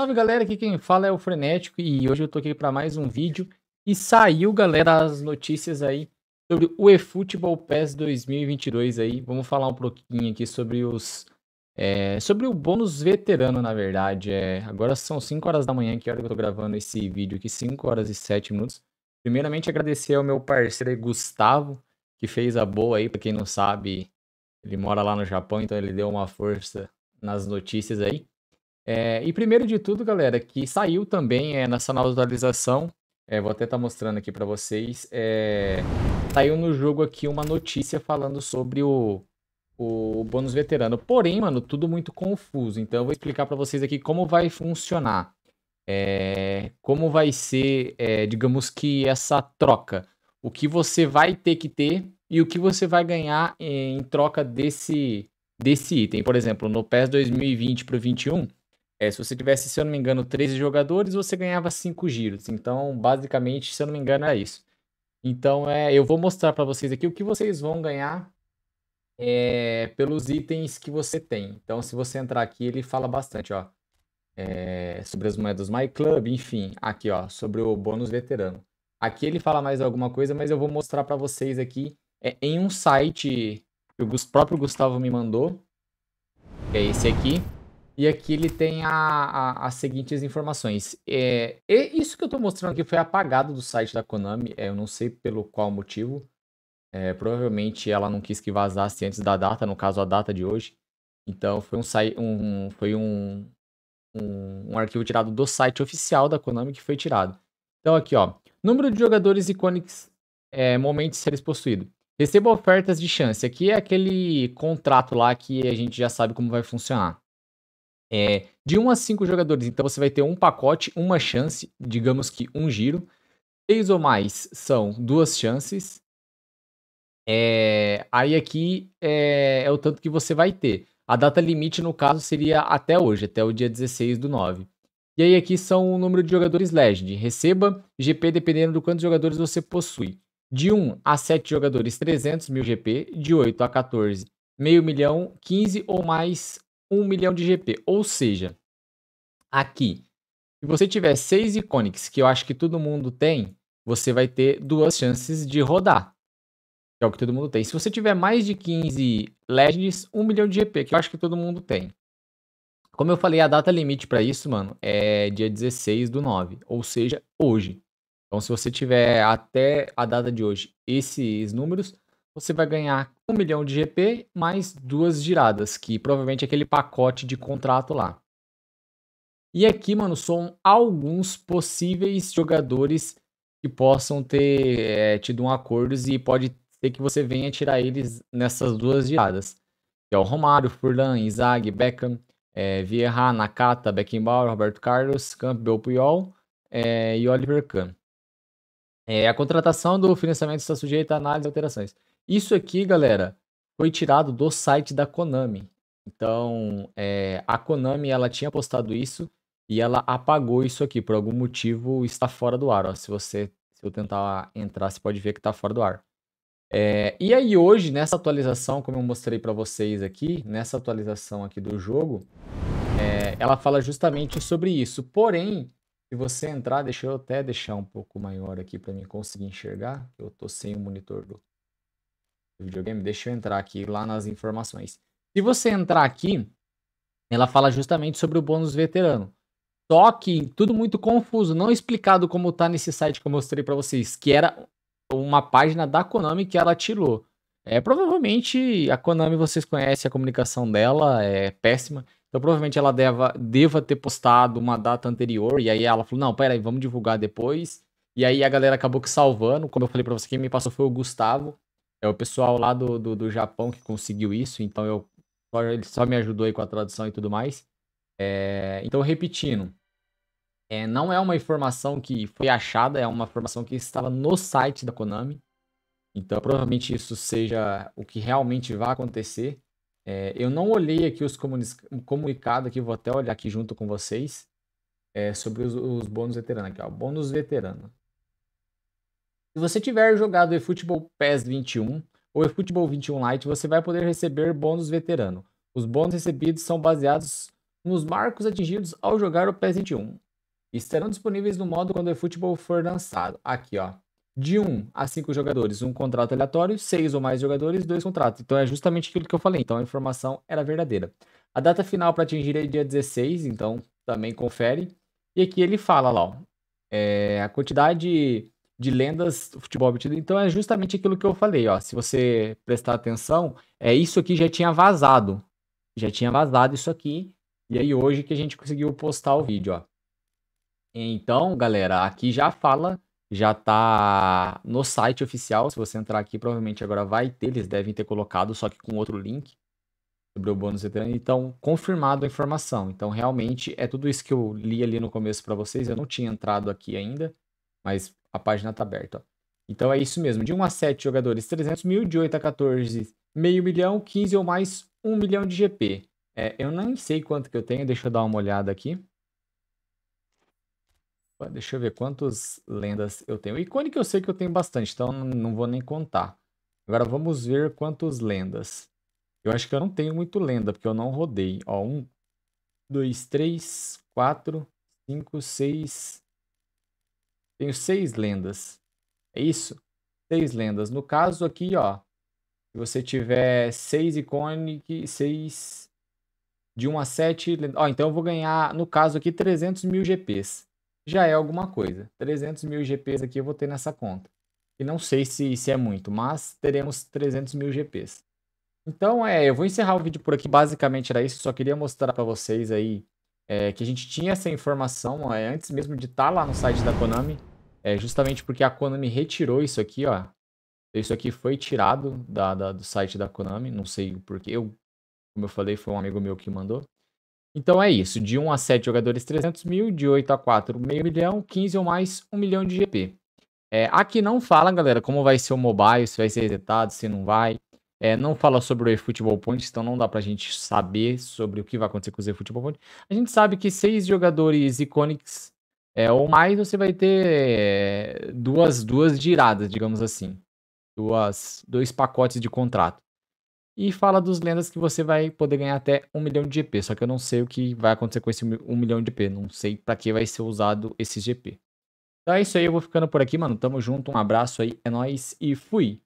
Salve galera, aqui quem fala é o Frenético e hoje eu tô aqui para mais um vídeo e saiu galera as notícias aí sobre o eFootball PES 2022 aí. Vamos falar um pouquinho aqui sobre os é, sobre o bônus veterano na verdade. É, agora são 5 horas da manhã, que é hora que eu tô gravando esse vídeo aqui, 5 horas e 7 minutos. Primeiramente agradecer ao meu parceiro Gustavo que fez a boa aí, para quem não sabe, ele mora lá no Japão, então ele deu uma força nas notícias aí. É, e primeiro de tudo, galera, que saiu também é, nessa nova atualização, é, vou até estar tá mostrando aqui para vocês, é, saiu no jogo aqui uma notícia falando sobre o, o bônus veterano. Porém, mano, tudo muito confuso, então eu vou explicar para vocês aqui como vai funcionar. É, como vai ser, é, digamos que, essa troca. O que você vai ter que ter e o que você vai ganhar em troca desse, desse item. Por exemplo, no PES 2020 para o 21, é, se você tivesse, se eu não me engano, 13 jogadores, você ganhava 5 giros. Então, basicamente, se eu não me engano, é isso. Então, é, eu vou mostrar para vocês aqui o que vocês vão ganhar é, pelos itens que você tem. Então, se você entrar aqui, ele fala bastante, ó. É, sobre as moedas My Club, enfim, aqui, ó, sobre o bônus veterano. Aqui ele fala mais alguma coisa, mas eu vou mostrar para vocês aqui é, em um site que o próprio Gustavo me mandou, que é esse aqui. E aqui ele tem a, a, as seguintes informações. É, isso que eu estou mostrando aqui foi apagado do site da Konami, é, eu não sei pelo qual motivo. É, provavelmente ela não quis que vazasse antes da data, no caso a data de hoje. Então foi um, um, foi um, um, um arquivo tirado do site oficial da Konami que foi tirado. Então aqui, ó. Número de jogadores icônicos, é, momentos seres possuídos. Receba ofertas de chance. Aqui é aquele contrato lá que a gente já sabe como vai funcionar é, de 1 a 5 jogadores. Então você vai ter um pacote, uma chance, digamos que um giro. 6 ou mais são duas chances. É, aí aqui é, é, o tanto que você vai ter. A data limite, no caso, seria até hoje, até o dia 16 do 9. E aí aqui são o número de jogadores Legend. Receba GP dependendo do quantos jogadores você possui. De 1 a 7 jogadores, 300 mil GP. De 8 a 14, meio milhão. 15 ou mais 1 milhão de GP. Ou seja, aqui, se você tiver 6 icônicos, que eu acho que todo mundo tem, você vai ter duas chances de rodar. Que é o que todo mundo tem. Se você tiver mais de 15 Legends, 1 milhão de GP, que eu acho que todo mundo tem. Como eu falei, a data limite para isso, mano, é dia 16 do 9, ou seja, hoje. Então, se você tiver até a data de hoje esses números, você vai ganhar 1 milhão de GP mais duas giradas, que provavelmente é aquele pacote de contrato lá. E aqui, mano, são alguns possíveis jogadores que possam ter é, tido um acordo e pode ser que você venha tirar eles nessas duas giradas. Que é o Romário, Furlan, Inzaghi, Beckham, é, Vieira, Nakata, Beckenbauer, Roberto Carlos, Campbell, Puyol é, e Oliver Kahn. É, a contratação do financiamento está sujeita a análise e alterações. Isso aqui, galera, foi tirado do site da Konami. Então, é, a Konami ela tinha postado isso e ela apagou isso aqui. Por algum motivo está fora do ar. Ó. Se você se eu tentar entrar, você pode ver que está fora do ar. É, e aí hoje, nessa atualização, como eu mostrei para vocês aqui, nessa atualização aqui do jogo, é, ela fala justamente sobre isso. Porém, se você entrar, deixa eu até deixar um pouco maior aqui para mim conseguir enxergar. Eu tô sem o monitor do, videogame. Deixa eu entrar aqui lá nas informações. Se você entrar aqui, ela fala justamente sobre o bônus veterano. Só que tudo muito confuso, não explicado como tá nesse site que eu mostrei para vocês, que era uma página da Konami que ela tirou. É, provavelmente a Konami vocês conhecem, a comunicação dela é péssima. Então provavelmente ela deva, deva ter postado uma data anterior, e aí ela falou, não, peraí, vamos divulgar depois. E aí a galera acabou que salvando, como eu falei pra você, quem me passou foi o Gustavo, é o pessoal lá do, do, do Japão que conseguiu isso, então eu ele só me ajudou aí com a tradução e tudo mais. É, então, repetindo, é, não é uma informação que foi achada, é uma informação que estava no site da Konami. Então, provavelmente isso seja o que realmente vai acontecer. É, eu não olhei aqui os comunicados aqui, vou até olhar aqui junto com vocês é, sobre os, os bônus veterano aqui, ó, bônus veterano. Se você tiver jogado eFootball PES 21 ou eFootball 21 Lite, você vai poder receber bônus veterano. Os bônus recebidos são baseados nos marcos atingidos ao jogar o PES 21 e estarão disponíveis no modo quando o eFootball for lançado. Aqui, ó de 1 um a 5 jogadores, um contrato aleatório, 6 ou mais jogadores, dois contratos. Então é justamente aquilo que eu falei. Então a informação era verdadeira. A data final para atingir é dia 16, então também confere. E aqui ele fala lá, ó, é, a quantidade de lendas do futebol obtido. Então é justamente aquilo que eu falei, ó. Se você prestar atenção, é isso aqui já tinha vazado. Já tinha vazado isso aqui. E aí hoje que a gente conseguiu postar o vídeo, ó. Então, galera, aqui já fala já está no site oficial. Se você entrar aqui, provavelmente agora vai ter, eles devem ter colocado, só que com outro link sobre o bônus eterno Então, confirmado a informação. Então, realmente é tudo isso que eu li ali no começo para vocês. Eu não tinha entrado aqui ainda, mas a página está aberta. Ó. Então é isso mesmo. De 1 a 7 jogadores, 300 mil. De 8 a 14, meio milhão. 15 ou mais, 1 milhão de GP. É, eu nem sei quanto que eu tenho, deixa eu dar uma olhada aqui. Deixa eu ver quantas lendas eu tenho. Icônica eu sei que eu tenho bastante, então não vou nem contar. Agora vamos ver quantas lendas. Eu acho que eu não tenho muito lenda, porque eu não rodei. Ó, um, dois, três, quatro, cinco, seis. Tenho seis lendas. É isso? Seis lendas. No caso aqui, ó. Se você tiver seis icônicas, seis de 1 a 7. Ó, então eu vou ganhar, no caso aqui, 300 mil GPs já é alguma coisa. 300 mil GPs aqui eu vou ter nessa conta. E não sei se, se é muito, mas teremos 300 mil GPs. Então, é, eu vou encerrar o vídeo por aqui. Basicamente era isso. Só queria mostrar para vocês aí é, que a gente tinha essa informação é, antes mesmo de estar tá lá no site da Konami. É, justamente porque a Konami retirou isso aqui, ó. Isso aqui foi tirado da, da, do site da Konami. Não sei o porquê. Eu, como eu falei, foi um amigo meu que mandou. Então é isso, de 1 a 7 jogadores 300 mil, de 8 a 4 meio milhão, 15 ou mais 1 milhão de GP. É, aqui não fala, galera, como vai ser o mobile, se vai ser resetado, se não vai. É, não fala sobre o eFootball Point, então não dá pra gente saber sobre o que vai acontecer com o eFootball Point. A gente sabe que seis jogadores icônicos é, ou mais, você vai ter é, duas, duas giradas, digamos assim. Duas, dois pacotes de contrato. E fala dos lendas que você vai poder ganhar até 1 milhão de GP. Só que eu não sei o que vai acontecer com esse 1 milhão de GP. Não sei para que vai ser usado esse GP. Então é isso aí, eu vou ficando por aqui, mano. Tamo junto, um abraço aí, é nóis e fui!